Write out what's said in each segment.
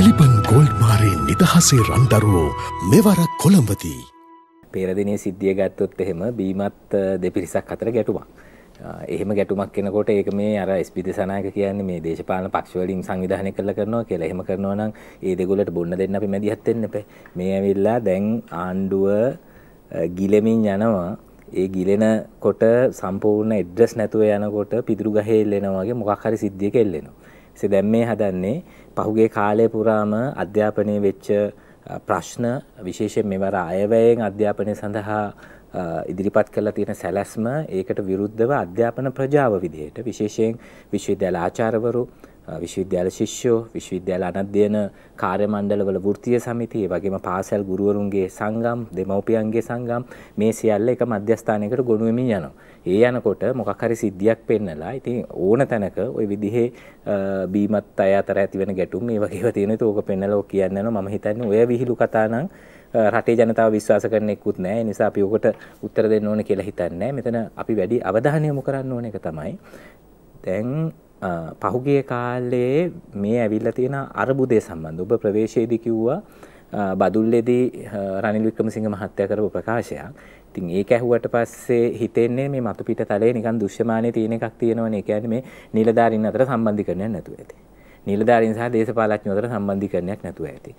ඇලිබන් gold මාරයෙන් නිදහසේ රන්දරුවෝ මෙවර කොළඹදී. පේරදිනේ සිද්ධිය ගත්තොත් එහෙම බීමත් දෙපිරිසක් අතර ගැටුමක්. එහෙම ගැටුමක් කෙනකොට ඒක මේ අර ස්පි දෙසනායක කියන්නේ මේ දේශපාලන පක්ෂවලින් සංවිධානය කරලා කරනවා කියලා. එහෙම කරනවා නම් ඒ දෙගොල්ලට බොන්න දෙන්න අපි මැදිහත් වෙන්න එපා. මේ ඇවිල්ලා දැන් ආණ්ඩුව ගිලෙමින් යනවා. ඒ ගිලෙනකොට සම්පූර්ණ ඇඩ්‍රස් නැතුව යනකොට පිදුරු ගහේ එල්ලෙනවා වගේ මොකක් හරි සිද්ධියක එල්ලෙනවා. සේ දැන් මේ හදන්නේ පහුගේ කාලය පුරාම අධ්‍යාපනය වෙච්ච ප්‍රශ්න විශේෂයෙන් මෙවර අයවැයෙන් අධ්‍යාපනය සඳහා ඉදිරිපත් කරලා තියෙන සැලැස්ම ඒකට විරුද්ධව අධ්‍යාපන ප්‍රජාව විදිහට විශේෂයෙන් විශ්වවිද්‍යාල ආචාර්යවරු විශ්වවිද්‍යාල ශිෂ්‍යෝ විශ්වවිද්‍යාල අනධ්‍යයන කාර්ය මණ්ඩලවල වෘත්තීය සමිති ඒ වගේම පාසල් ගුරුවරුන්ගේ සංගම් දෙමව්පියන්ගේ සංගම් මේ සියල්ල එක මධ්‍යස්ථානයකට ගොනු වෙමින් යනවා. ඒ යනකොට මොකක් හරි සිද්ධියක් පෙන්නලා ඉතින් ඕන තැනක ওই විදිහේ බීමත් අය අතර ඇති වෙන ගැටුම් මේ වගේව තියෙනවා. ඒක ඕක පෙන්නලා ඕක කියන්නේ නෝ මම හිතන්නේ ඔය විහිළු කතා නම් රටේ ජනතාව විශ්වාස කරන එක්කුත් නෑ නිසා අපි ඔකට උත්තර දෙන්න ඕන කියලා හිතන්නේ මෙතන අපි වැඩි අවධානය යොමු කරන්න ඕන එක තමයි දැන් පහුගිය කාලයේ මේ ඇවිල්ලා තියෙන අරබුදය සම්බන්ධ ඔබ ප්‍රවේශයේදී කිව්වා බදුල්ලේදී රනිල් වික්‍රමසිංහ මහත්තයා කරපු ප්‍රකාශයක්. ඉතින් ඒක ඇහුවට පස්සේ හිතෙන්නේ මේ මතු පිට තලයේ නිකන් දුෂ්‍යමානයේ තියෙන එකක් තියෙනවනේ. ඒ කියන්නේ මේ නිලධාරීන් අතර සම්බන්ධීකරණයක් නැතුව ඇති. නිලධාරීන් සහ දේශපාලඥයෝ අතර සම්බන්ධීකරණයක් නැතුව ඇති.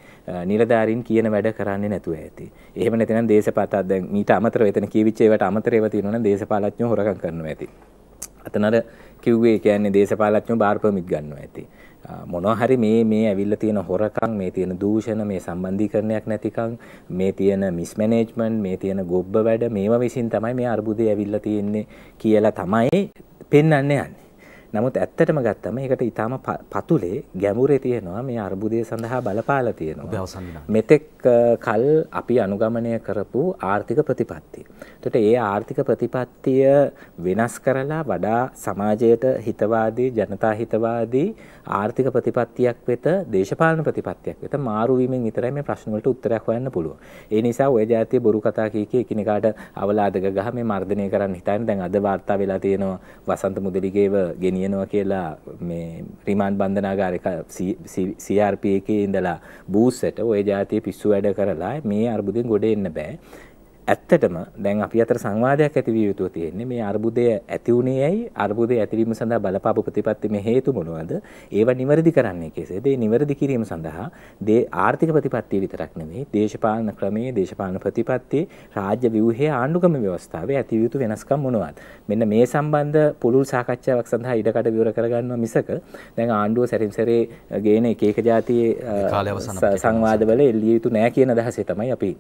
නිලධාරීන් කියන වැඩ කරන්නේ නැතුව ඇති. එහෙම නැත්නම් දේශපාලත දැන් මීට අමතරව එතන කියවිච්ච ඒවට අමතරව තියෙනවනම් දේශපාලඥයෝ හොරකම් කරනවා ඇති. අතනර කිව්වේ කියන්නේ දේශපාලඥයෝ බාර් පර්මිට් ගන්නවා ඇති. මොනවා හරි මේ මේ ඇවිල්ලා තියෙන හොරකම් මේ තියෙන දූෂණ මේ සම්බන්ධීකරණයක් නැතිකම් මේ තියෙන මිස්මැනේජ්මන්ට් මේ තියෙන ගොබ්බ වැඩ මේවා විසින් තමයි මේ අර්බුදේ ඇවිල්ලා තියෙන්නේ කියලා තමයි පෙන්වන්නේ යන්නේ. නමුත් ඇත්තටම ගත්තම ඒකට ඉතාම පතුලේ ගැඹුරේ තියෙනවා මේ අර්බුදය සඳහා බලපාලා තියෙනවා. මෙතෙක් කල් අපි අනුගමනය කරපු ආර්ථික ප්‍රතිපත්තිය. එතකොට ඒ ආර්ථික ප්‍රතිපත්තිය වෙනස් කරලා වඩා සමාජයට හිතවාදී ජනතා හිතවාදී ආර්ථික ප්‍රතිපත්තියක් වෙත දේශපාලන ප්‍රතිපත්තියක් වෙත මාරු වීමෙන් විතරයි මේ ප්‍රශ්න වලට උත්තරයක් හොයන්න පුළුවන්. ඒ නිසා ওই જાතිය බොරු කතා කී කී එකිනෙකාට අවලාදක ගහ මේ මර්ධනය කරන්න හිතන්නේ දැන් අද වාර්තා වෙලා තියෙනවා වසන්ත මුදලිගේව ගෙනිය නියනවා කියලා මේ රිමාන්ඩ් බන්ධනාගාර එක CRP එකේ ඉඳලා බූස්සට ওই જાතිය පිස්සු වැඩ කරලා මේ අර්බුදෙන් ගොඩ එන්න බෑ. ඇත්තටම දැන් අපි අතර සංවාදයක් ඇතිවිය යුතුව තියෙන්නේ මේ අර්බුදය ඇති වුණේ ඇයි අර්බුදය ඇතිවීම සඳහා බලපාපු ප්‍රතිපත්තිමේ හේතු මොනවද ඒවා නිවැරදි කරන්නේ කෙසේද ඒ නිවැරදි කිරීම සඳහා දේ ආර්ථික ප්‍රතිපත්තිය විතරක් නෙමෙයි දේශපාලන ක්‍රමයේ දේශපාලන ප්‍රතිපත්ති රාජ්‍ය ව්‍යුහයේ ආණ්ඩුක්‍රම ව්‍යවස්ථාවේ ඇතිවිය යුතු වෙනස්කම් මොනවද මෙන්න මේ සම්බන්ධ පුළුල් සාකච්ඡාවක් සඳහා ඉඩකඩ විවර කරගන්නවා මිසක දැන් ආණ්ඩුව සැරින් සැරේ ගේන එක එක જાතියේ සංවාදවල එල්ලිය යුතු නෑ කියන අදහසේ තමයි අපි